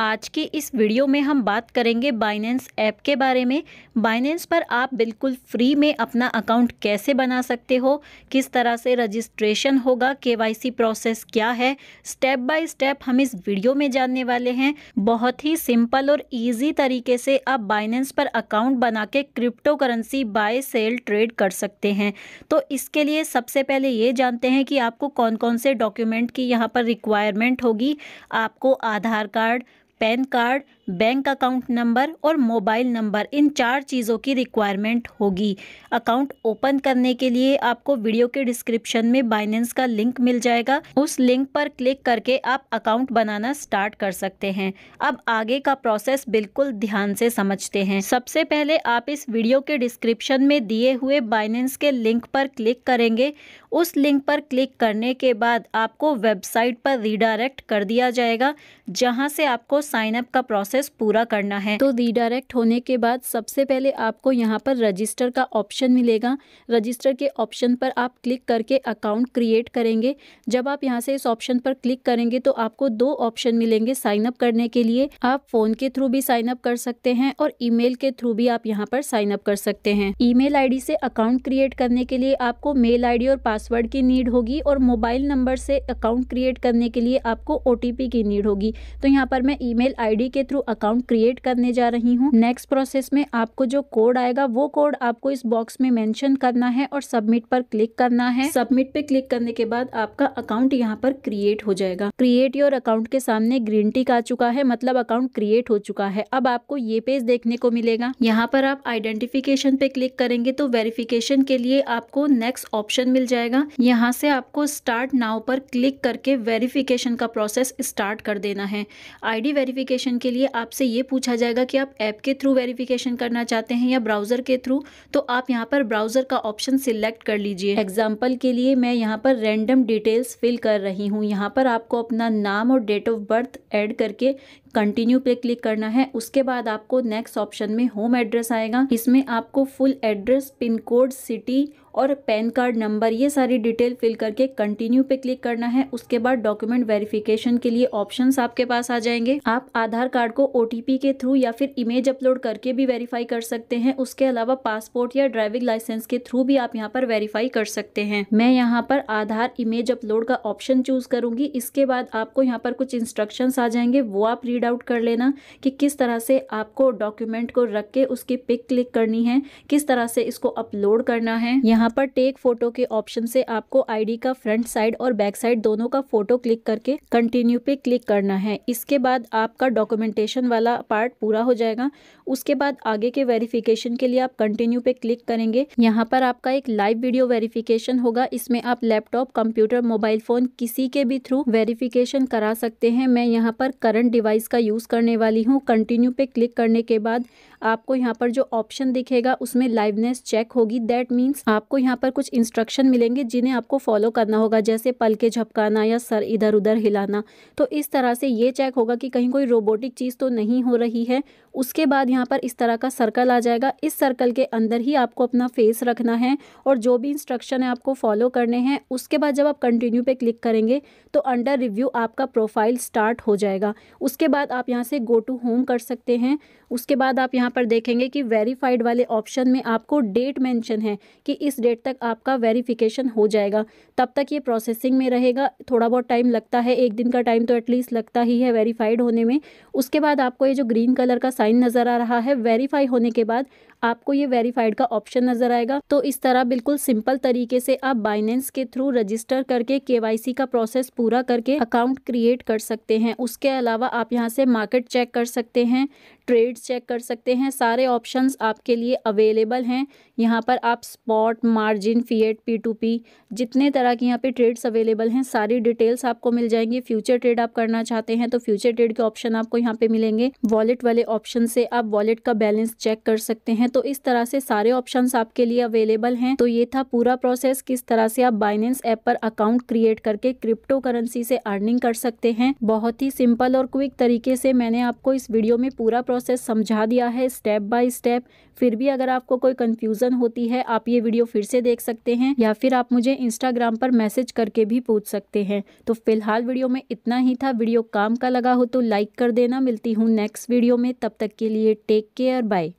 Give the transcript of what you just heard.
आज के इस वीडियो में हम बात करेंगे बाइनेंस ऐप के बारे में बाइनेंस पर आप बिल्कुल फ्री में अपना अकाउंट कैसे बना सकते हो किस तरह से रजिस्ट्रेशन होगा केवाईसी प्रोसेस क्या है स्टेप बाय स्टेप हम इस वीडियो में जानने वाले हैं बहुत ही सिंपल और इजी तरीके से आप बाइनेंस पर अकाउंट बना के crypto currency buy sell trade कर सकते हैं तो इसके लिए सबसे पहले ये जानते हैं कि आपको कौन कौन से डॉक्यूमेंट की यहाँ पर रिक्वायरमेंट होगी आपको Aadhaar card PAN card bank account number और मोबाइल नंबर इन चार चीज़ों की रिक्वायरमेंट होगी अकाउंट ओपन करने के लिए आपको वीडियो के डिस्क्रिप्शन में बाइनेंस का लिंक मिल जाएगा उस लिंक पर क्लिक करके आप अकाउंट बनाना स्टार्ट कर सकते हैं अब आगे का प्रोसेस बिल्कुल ध्यान से समझते हैं सबसे पहले आप इस वीडियो के डिस्क्रिप्शन में दिए हुए बाइनेंस के लिंक पर क्लिक करेंगे उस लिंक पर क्लिक करने के बाद आपको वेबसाइट पर रिडायरेक्ट कर दिया जाएगा जहाँ से आपको साइनअप का प्रोसेस प्रोसेस पूरा करना है तो रीडायरेक्ट होने के बाद सबसे पहले आपको यहाँ पर रजिस्टर का ऑप्शन मिलेगा रजिस्टर के ऑप्शन पर आप क्लिक करके अकाउंट क्रिएट करेंगे जब आप यहाँ से इस ऑप्शन पर क्लिक करेंगे तो आपको दो ऑप्शन मिलेंगे साइन अप करने के लिए आप फोन के थ्रू भी साइन अप कर सकते हैं और ईमेल के थ्रू भी आप यहाँ पर साइन अप कर सकते हैं ईमेल आईडी से अकाउंट क्रिएट करने के लिए आपको मेल आईडी और पासवर्ड की नीड होगी और मोबाइल नंबर से अकाउंट क्रिएट करने के लिए आपको ओटीपी की नीड होगी तो यहाँ पर मैं ईमेल आईडी के थ्रू अकाउंट क्रिएट करने जा रही हूँ नेक्स्ट प्रोसेस में आपको जो कोड आएगा वो कोड आपको इस बॉक्स में मेंशन करना है और सबमिट पर क्लिक करना है सबमिट पे क्लिक करने के बाद आपका अकाउंट यहाँ पर क्रिएट हो जाएगा क्रिएट योर अकाउंट के सामने ग्रीन टिक आ चुका है मतलब अकाउंट क्रिएट हो चुका है अब आपको ये पेज देखने को मिलेगा यहाँ पर आप आइडेंटिफिकेशन पे क्लिक करेंगे तो वेरिफिकेशन के लिए आपको नेक्स्ट ऑप्शन मिल जाएगा यहाँ से आपको स्टार्ट नाव पर क्लिक करके वेरिफिकेशन का प्रोसेस स्टार्ट कर देना है आईडी वेरिफिकेशन के लिए आपसे ये पूछा जाएगा कि आप ऐप के थ्रू वेरिफिकेशन करना चाहते हैं या ब्राउज़र के थ्रू तो आप यहाँ पर ब्राउज़र का ऑप्शन सिलेक्ट कर लीजिए एग्जाम्पल के लिए मैं यहाँ पर रेंडम डिटेल्स फिल कर रही हूँ यहाँ पर आपको अपना नाम और डेट ऑफ बर्थ एड करके कंटिन्यू पे क्लिक करना है उसके बाद आपको नेक्स्ट ऑप्शन में होम एड्रेस आएगा इसमें आपको full address pin code city और पैन कार्ड नंबर ये सारी डिटेल फिल करके कंटिन्यू पे क्लिक करना है उसके बाद डॉक्यूमेंट वेरिफिकेशन के लिए ऑप्शंस आपके पास आ जाएंगे आप आधार कार्ड को ओ के थ्रू या फिर इमेज अपलोड करके भी वेरीफाई कर सकते हैं उसके अलावा पासपोर्ट या ड्राइविंग लाइसेंस के थ्रू भी आप यहाँ पर वेरीफाई कर सकते हैं मैं यहाँ पर आधार इमेज अपलोड का ऑप्शन चूज करूंगी इसके बाद आपको यहाँ पर कुछ इंस्ट्रक्शन आ जाएंगे वो आप रीड आउट कर लेना कि किस तरह से आपको डॉक्यूमेंट को रख के उसकी पिक क्लिक करनी है किस तरह से इसको अपलोड करना है यहाँ यहाँ पर टेक फोटो के ऑप्शन से आपको आईडी का फ्रंट साइड और बैक साइड दोनों का फोटो क्लिक करके कंटिन्यू पे क्लिक करना है इसके बाद आपका डॉक्यूमेंटेशन वाला पार्ट पूरा हो जाएगा उसके बाद आगे के वेरिफिकेशन के लिए आप कंटिन्यू पे क्लिक करेंगे यहाँ पर आपका एक लाइव वीडियो वेरिफिकेशन होगा इसमें आप लैपटॉप कंप्यूटर मोबाइल फोन किसी के भी थ्रू वेरिफिकेशन करा सकते हैं मैं यहाँ पर करंट डिवाइस का यूज करने वाली हूँ कंटिन्यू पे क्लिक करने के बाद आपको यहाँ पर जो ऑप्शन दिखेगा उसमें लाइवनेस चेक होगी दैट मीन्स आप आपको यहाँ पर कुछ इंस्ट्रक्शन मिलेंगे जिन्हें आपको फॉलो करना होगा जैसे पल के झपकाना या सर इधर उधर हिलाना तो इस तरह से ये चेक होगा कि कहीं कोई रोबोटिक चीज़ तो नहीं हो रही है उसके बाद यहाँ पर इस तरह का सर्कल आ जाएगा इस सर्कल के अंदर ही आपको अपना फेस रखना है और जो भी इंस्ट्रक्शन है आपको फॉलो करने हैं उसके बाद जब आप कंटिन्यू पे क्लिक करेंगे तो अंडर रिव्यू आपका प्रोफाइल स्टार्ट हो जाएगा उसके बाद आप यहाँ से गो टू होम कर सकते हैं उसके बाद आप यहाँ पर देखेंगे कि वेरीफाइड वाले ऑप्शन में आपको डेट मेंशन है कि इस डेट तक आपका वेरिफिकेशन हो जाएगा तब तक ये प्रोसेसिंग में रहेगा थोड़ा बहुत टाइम लगता है एक दिन का टाइम तो एटलीस्ट लगता ही है वेरीफाइड होने में उसके बाद आपको ये जो ग्रीन कलर का साइन नज़र आ रहा है वेरीफाई होने के बाद आपको ये वेरीफाइड का ऑप्शन नज़र आएगा तो इस तरह बिल्कुल सिंपल तरीके से आप बाइनेंस के थ्रू रजिस्टर करके के का प्रोसेस पूरा करके अकाउंट क्रिएट कर सकते हैं उसके अलावा आप यहाँ से मार्केट चेक कर सकते हैं ट्रेड चेक कर सकते हैं सारे ऑप्शंस आपके लिए अवेलेबल हैं यहाँ पर आप स्पॉट मार्जिन फीएड पी जितने तरह की यहाँ पे ट्रेड्स अवेलेबल हैं सारी डिटेल्स आपको मिल जाएंगी फ्यूचर ट्रेड आप करना चाहते हैं तो फ्यूचर ट्रेड के ऑप्शन आपको यहाँ पे मिलेंगे वॉलेट वाले ऑप्शन से आप वॉलेट का बैलेंस चेक कर सकते हैं तो इस तरह से सारे ऑप्शन आपके लिए अवेलेबल हैं तो ये था पूरा प्रोसेस किस तरह से आप बाइनेंस ऐप पर अकाउंट क्रिएट करके क्रिप्टो करेंसी से अर्निंग कर सकते हैं बहुत ही सिंपल और क्विक तरीके से मैंने आपको इस वीडियो में पूरा प्रोसेस समझा दिया है स्टेप बाय स्टेप फिर भी अगर आपको कोई कंफ्यूजन होती है आप ये वीडियो फिर फिर से देख सकते हैं या फिर आप मुझे इंस्टाग्राम पर मैसेज करके भी पूछ सकते हैं तो फिलहाल वीडियो में इतना ही था वीडियो काम का लगा हो तो लाइक कर देना मिलती हूँ नेक्स्ट वीडियो में तब तक के लिए टेक केयर बाय